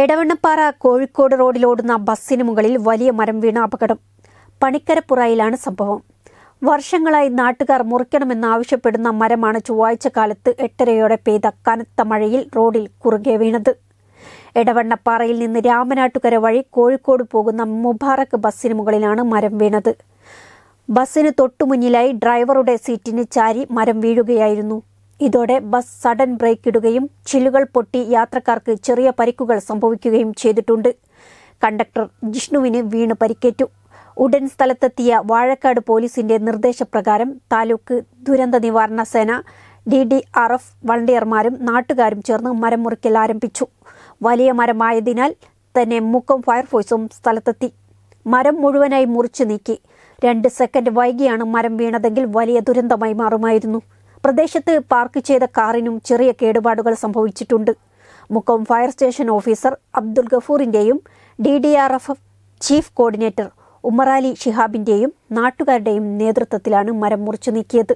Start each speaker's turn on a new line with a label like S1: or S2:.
S1: എടവണ്ണപ്പാറ കോഴിക്കോട് റോഡിലോടുന്ന ബസ്സിന് മുകളിൽ വലിയ മരം വീണ അപകടം പണിക്കരപ്പുറയിലാണ് സംഭവം വർഷങ്ങളായി നാട്ടുകാർ മുറിക്കണമെന്നാവശ്യപ്പെടുന്ന മരമാണ് ചൊവ്വാഴ്ച കാലത്ത് എട്ടരയോടെ പെയ്ത കനത്ത മഴയിൽ റോഡിൽ കുറുകെ വീണത് എടവണ്ണപ്പാറയിൽ നിന്ന് രാമനാട്ടുകര വഴി കോഴിക്കോട് പോകുന്ന മുബാറക് ബസ്സിന് മുകളിലാണ് മരം വീണത് ബസ്സിന് തൊട്ടുമുന്നിലായി ഡ്രൈവറുടെ സീറ്റിന് ചാരി മരം വീഴുകയായിരുന്നു ഇതോടെ ബസ് സഡൻ ബ്രേക്ക് ഇടുകയും ചില്ലുകൾ പൊട്ടി യാത്രക്കാർക്ക് ചെറിയ പരിക്കുകൾ സംഭവിക്കുകയും ചെയ്തിട്ടുണ്ട് കണ്ടക്ടർ ജിഷ്ണുവിന് വീണ് പരിക്കേറ്റു ഉടൻ സ്ഥലത്തെത്തിയ വാഴക്കാട് പോലീസിന്റെ നിർദ്ദേശപ്രകാരം താലൂക്ക് ദുരന്ത നിവാരണ സേന ഡി ഡി ആർ എഫ് വളണ്ടിയർമാരും നാട്ടുകാരും ചേർന്ന് മരം മുറിക്കൽ ആരംഭിച്ചു വലിയ മരമായതിനാൽ തന്നെ മുക്കം ഫയർഫോഴ്സും സ്ഥലത്തെത്തി മരം മുഴുവനായി മുറിച്ചു നീക്കി രണ്ട് സെക്കൻഡ് വൈകിയാണ് മരം വീണതെങ്കിൽ വലിയ ദുരന്തമായി മാറുമായിരുന്നു പ്രദേശത്ത് പാർക്ക് ചെയ്ത കാറിനും ചെറിയ കേടുപാടുകൾ സംഭവിച്ചിട്ടുണ്ട് Mukkam fire station officer Abdul ഗഫൂറിന്റെയും D D R F chief coordinator Ummarali ഷിഹാബിന്റെയും നാട്ടുകാരുടെയും നേതൃത്വത്തിലാണ് മരം മുറിച്ചു നീക്കിയത്